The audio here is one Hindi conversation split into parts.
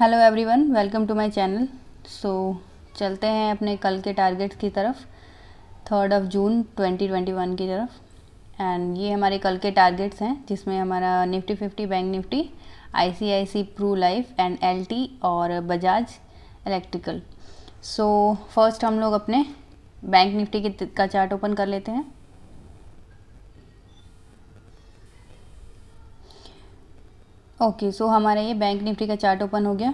hello everyone welcome to my channel so चलते हैं अपने कल के टारगेट्स की तरफ थर्ड ऑफ जून 2021 की तरफ एंड ये हमारे कल के टारगेट्स हैं जिसमें हमारा Nifty fifty bank Nifty ICICI Pru Life and LT और बजाज इलेक्ट्रिकल सो फर्स्ट हम लोग अपने बैंक निफ्टी के का चार्ट ओपन कर लेते हैं ओके सो हमारा ये बैंक निफ्टी का चार्ट ओपन हो गया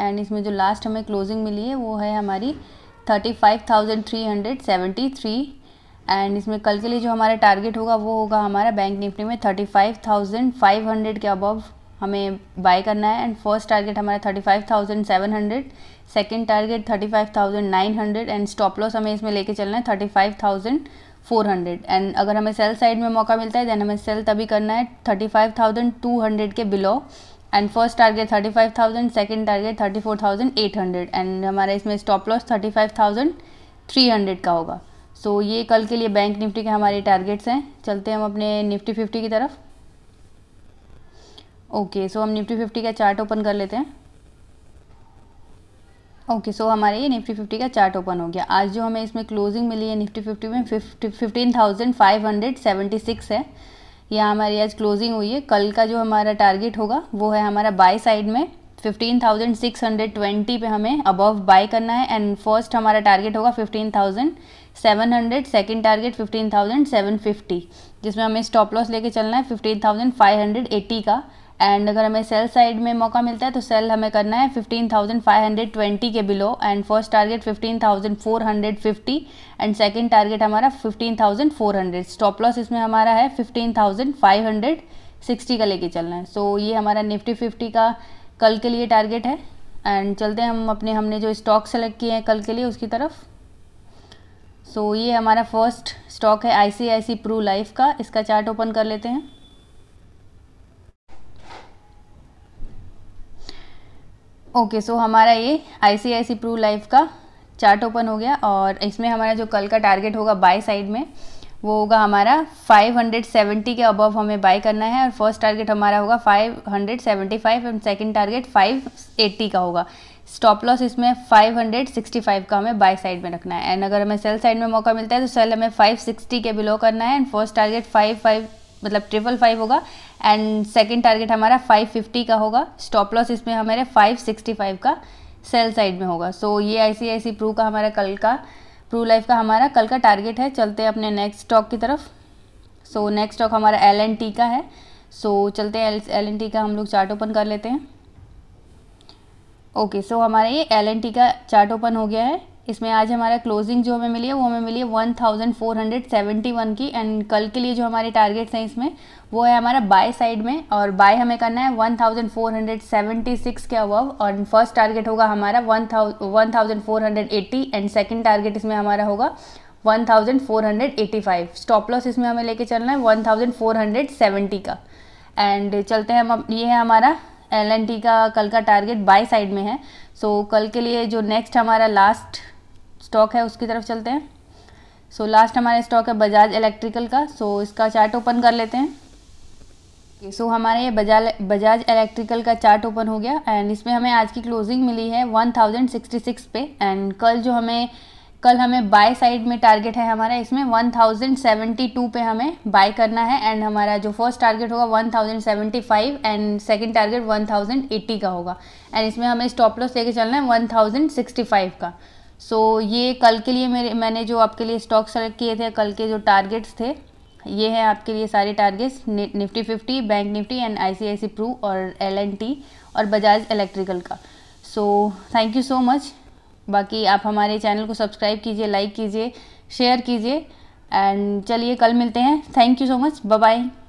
एंड इसमें जो लास्ट हमें क्लोजिंग मिली है वो है हमारी thirty five thousand three hundred seventy three and इसमें कल के लिए जो हमारा टारगेट होगा वो होगा हमारा बैंक निफ्टी में thirty five thousand five hundred के अबव हमें बाय करना है एंड फर्स्ट टारगेट हमारा thirty five thousand seven hundred second target thirty five thousand nine hundred and stop loss हमें इसमें लेके चलना है thirty five thousand four hundred and अगर हमें सेल साइड में मौका मिलता है देन हमें सेल तभी करना है thirty five thousand two hundred के below and first target thirty five thousand second target thirty four thousand eight hundred and हमारा इसमें stop loss thirty five thousand three hundred का होगा सो so, ये कल के लिए बैंक निफ्टी के हमारे टारगेट्स हैं चलते हैं हम अपने निफ्टी फिफ्टी की तरफ ओके okay, सो so हम निफ्टी फिफ्टी का चार्ट ओपन कर लेते हैं ओके okay, सो so हमारे ये निफ्टी फिफ्टी का चार्ट ओपन हो गया आज जो हमें इसमें क्लोजिंग मिली है निफ्टी फिफ्टी में fifty fifteen thousand five hundred seventy six है यहाँ हमारी आज क्लोजिंग हुई है कल का जो हमारा टारगेट होगा वो है हमारा बाय साइड में fifteen thousand six hundred twenty पे हमें अबव बाय करना है एंड फर्स्ट हमारा टारगेट होगा fifteen thousand seven hundred second target fifteen thousand seven fifty जिसमें हमें स्टॉप लॉस लेके चलना है fifteen thousand five hundred eighty का एंड अगर हमें सेल साइड में मौका मिलता है तो सेल हमें करना है 15,520 के below and first target 15,450 and second target हमारा 15,400 स्टॉप लॉस इसमें हमारा है 15,560 का लेके चलना है सो so, ये हमारा निफ्टी फिफ्टी का कल के लिए टारगेट है एंड चलते हैं हम अपने हमने जो स्टॉक सेलेक्ट किए हैं कल के लिए उसकी तरफ सो so, ये हमारा फर्स्ट स्टॉक है आई सी प्रू लाइफ का इसका चार्ट ओपन कर लेते हैं ओके सो हमारा ये I C I C Pru Life का चार्ट ओपन हो गया और इसमें हमारा जो कल का टारगेट होगा बाय साइड में वो होगा हमारा 570 के अबव हमें बाय करना है और फर्स्ट टारगेट हमारा होगा 575 एंड सेकंड टारगेट 580 का होगा स्टॉप लॉस इसमें 565 का हमें बाय साइड में रखना है एंड अगर हमें सेल साइड में मौका मिलता है तो सेल हमें 560 के बिलो करना है एंड फर्स्ट टारगेट फाइव मतलब ट्रिपल फाइव होगा एंड सेकेंड टारगेट हमारा फाइव फिफ्टी का होगा स्टॉप लॉस इसमें हमारे फाइव सिक्सटी फाइव का सेल साइड में होगा सो so, ये आईसीआईसी प्रू का हमारा कल का प्रू लाइफ का हमारा कल का टारगेट है चलते हैं अपने नेक्स्ट स्टॉक की तरफ सो नेक्स्ट स्टॉक हमारा एल एंड टी का है सो so, चलते हैं एल एंड टी का हम लोग चार्ट ओपन कर लेते हैं ओके okay, सो so हमारा ये एल एंड टी का चार्ट ओपन हो गया है इसमें आज हमारा क्लोजिंग जो हमें मिली है वो हमें मिली है one thousand four hundred seventy one की एंड कल के लिए जो हमारे टारगेट्स हैं इसमें वो है हमारा बाय साइड में और बाय हमें करना है one thousand four hundred seventy six के अबव और फर्स्ट टारगेट होगा हमारा one one thousand four hundred eighty and second target इसमें हमारा होगा one thousand four hundred eighty five stop loss इसमें हमें लेके चलना है one thousand four hundred seventy का एंड चलते हैं हम ये है हमारा एल का कल का टारगेट बाय साइड में है सो so, कल के लिए जो नेक्स्ट हमारा लास्ट स्टॉक है उसकी तरफ चलते हैं सो so, लास्ट हमारे स्टॉक है बजाज इलेक्ट्रिकल का सो so, इसका चार्ट ओपन कर लेते हैं सो so, हमारे ये बजाज बजाज इलेक्ट्रिकल का चार्ट ओपन हो गया एंड इसमें हमें आज की क्लोजिंग मिली है वन थाउजेंड सिक्सटी सिक्स पे एंड कल जो हमें कल हमें बाय साइड में टारगेट है हमारा इसमें वन थाउजेंड सेवेंटी टू पे हमें बाय करना है एंड हमारा जो फर्स्ट टारगेट होगा one thousand seventy five and second target one thousand eighty का होगा एंड इसमें हमें स्टॉप लॉस लेके चलना है वन थाउजेंड सिक्सटी फाइव का सो so, ये कल के लिए मेरे मैंने जो आपके लिए स्टॉक सेलेक्ट किए थे कल के जो टारगेट्स थे ये हैं आपके लिए सारे targets Nifty fifty bank Nifty and I C I C Pru और एल एंड टी और बजाज इलेक्ट्रिकल का so thank you so much बाकी आप हमारे चैनल को सब्सक्राइब कीजिए लाइक कीजिए शेयर कीजिए एंड चलिए कल मिलते हैं thank you so much bye